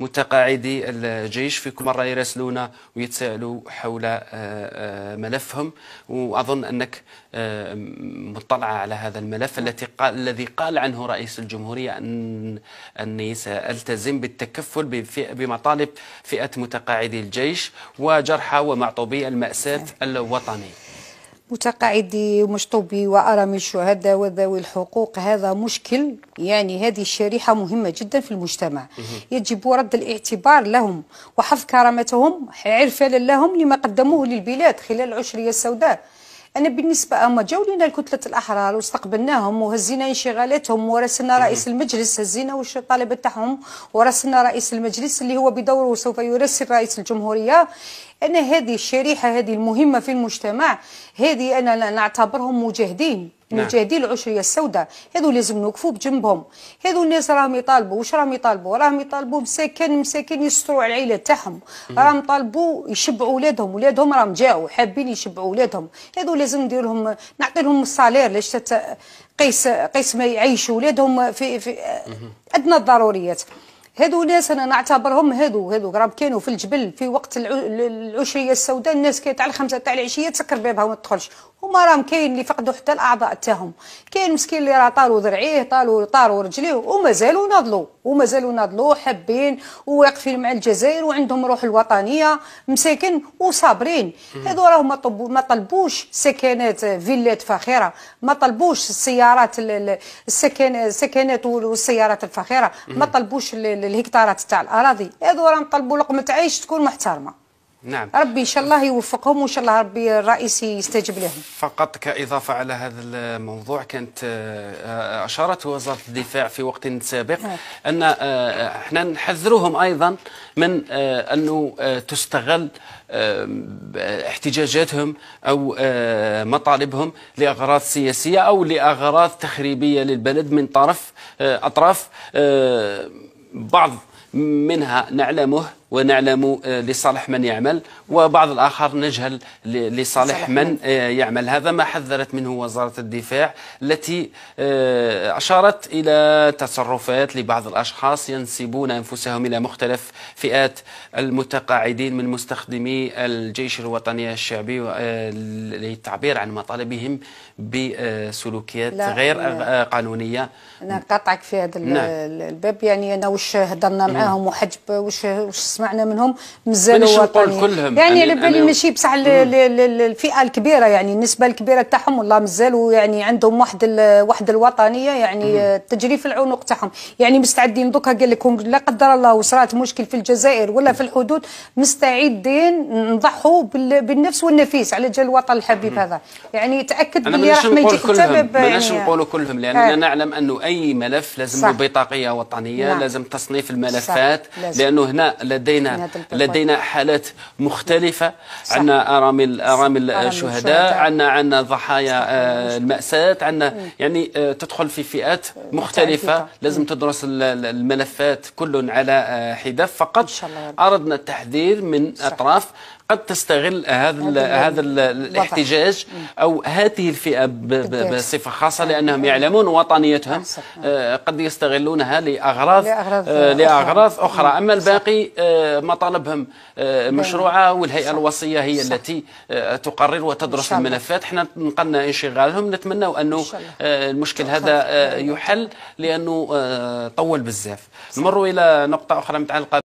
متقاعدي الجيش في كل مرة يراسلونا ويتساءلوا حول آه، آه، ملفهم وأظن أنك آه، مطلعه على هذا الملف التي قال الذي قال عنه رئيس الجمهورية أن أني سألتزم بالتكفل بمطالب فئة متقاعدي الجيش وجرحى ومعطوبي المأساة الوطني متقاعدي ومشطوبي وارامي الشهداء وذوي الحقوق هذا مشكل يعني هذه الشريحة مهمة جدا في المجتمع يجب رد الاعتبار لهم وحفظ كرامتهم عرفانا لهم لما قدموه للبلاد خلال العشرية السوداء أنا بالنسبة أما جاو لنا الكتلة الأحرار واستقبلناهم وهزينا انشغالاتهم ورسلنا رئيس المجلس هزينا وش الطلبة تاعهم ورسلنا رئيس المجلس اللي هو بدوره سوف يرسل رئيس الجمهورية أن هذه الشريحة هذه المهمة في المجتمع هذه أنا نعتبرهم مجاهدين نعم. مجاهدين العشريه السوداء هذو لازم نوقفوا بجنبهم هذو الناس راهم يطالبوا واش راهم يطالبوا راهم يطالبوا مساكن مساكن يستروا على العائله تاعهم راهم طالبوا يشبعوا اولادهم اولادهم راهم جاوا حابين يشبعوا اولادهم هذو لازم ندير لهم نعطي لهم الصالير لاش قيس قيس ما يعيشوا اولادهم في, في... ادنى الضروريات هذو ناس انا نعتبرهم هذو هذو راهم كانوا في الجبل في وقت العشريه السوداء الناس كانت على الخمسه تاع العشيه تسكر بابها وما تدخلش هما راهم كاين اللي فقدوا حتى الاعضاء تاعهم كاين مسكين اللي راه طالوا ذرعيه طالوا طاروا رجليه ومازالوا ناضلوا ومازالوا ناضلوا حابين وواقفين مع الجزائر وعندهم روح الوطنيه مساكن وصابرين هذو راهم ما ما طلبوش سكنات فيلات فاخره ما طلبوش السيارات السكن السكنات والسيارات الفاخره ما طلبوش الهكتارات تاع الاراضي هذو راهم طلبوا لقمه عيش تكون محترمه نعم ربي ان شاء الله يوفقهم وان شاء الله ربي الرئيس يستجب لهم فقط كاضافه على هذا الموضوع كانت آه، اشارت وزاره الدفاع في وقت سابق نعم. ان آه، احنا نحذرهم ايضا من آه، انه تستغل احتجاجاتهم او مطالبهم لاغراض سياسيه او لاغراض تخريبيه للبلد من طرف اطراف بعض منها نعلمه ونعلم آه، لصالح من يعمل وبعض الآخر نجهل لصالح من آه، يعمل هذا ما حذرت منه وزارة الدفاع التي آه، أشارت إلى تصرفات لبعض الأشخاص ينسبون أنفسهم إلى مختلف فئات المتقاعدين من مستخدمي الجيش الوطني الشعبي للتعبير عن مطالبهم بسلوكيات غير قانونية أنا قاطعك في هذا نعم. الباب يعني أنا واش هضرنا معاهم وحجب واش وش سمعنا منهم مازالوا وطنيين طيب. كلهم يعني على بالي ماشي بصح الفئه الكبيره يعني النسبه الكبيره تاعهم والله مازالوا يعني عندهم واحد واحد الوطنيه يعني تجري في العنق تاعهم يعني مستعدين دوكا قال لكم لا قدر الله وصرات مشكل في الجزائر ولا في الحدود مستعدين نضحوا بالنفس والنفيس على جال الوطن الحبيب هذا يعني تاكد باللي راح ما يجيك السبب ماناش يعني نقولوا آه. كلهم لاننا انا آه. نعلم انه اي ملف لازم له بطاقيه وطنيه نعم. لازم تصنيف الملفات لانه هنا لدي لدينا لدينا حالات مختلفة عندنا أرامل أرامل آه، شهداء عندنا عندنا ضحايا آه، المأساة عندنا يعني آه، تدخل في فئات مختلفة لازم تدرس الملفات كل على حدة فقط أردنا التحذير من أطراف قد تستغل هذا هذا الاحتجاج او هذه الفئه بصفه خاصه لانهم يعلمون وطنيتهم قد يستغلونها لاغراض لاغراض اخرى اما الباقي مطالبهم آه، نعم. مشروعه والهيئه الوصيه هي صح. التي آه، تقرر وتدرس الملفات احنا نقلنا انشغالهم نتمنى انه آه، المشكل هذا يحل لانه طول بزاف نمر الى نقطه اخرى متعلقه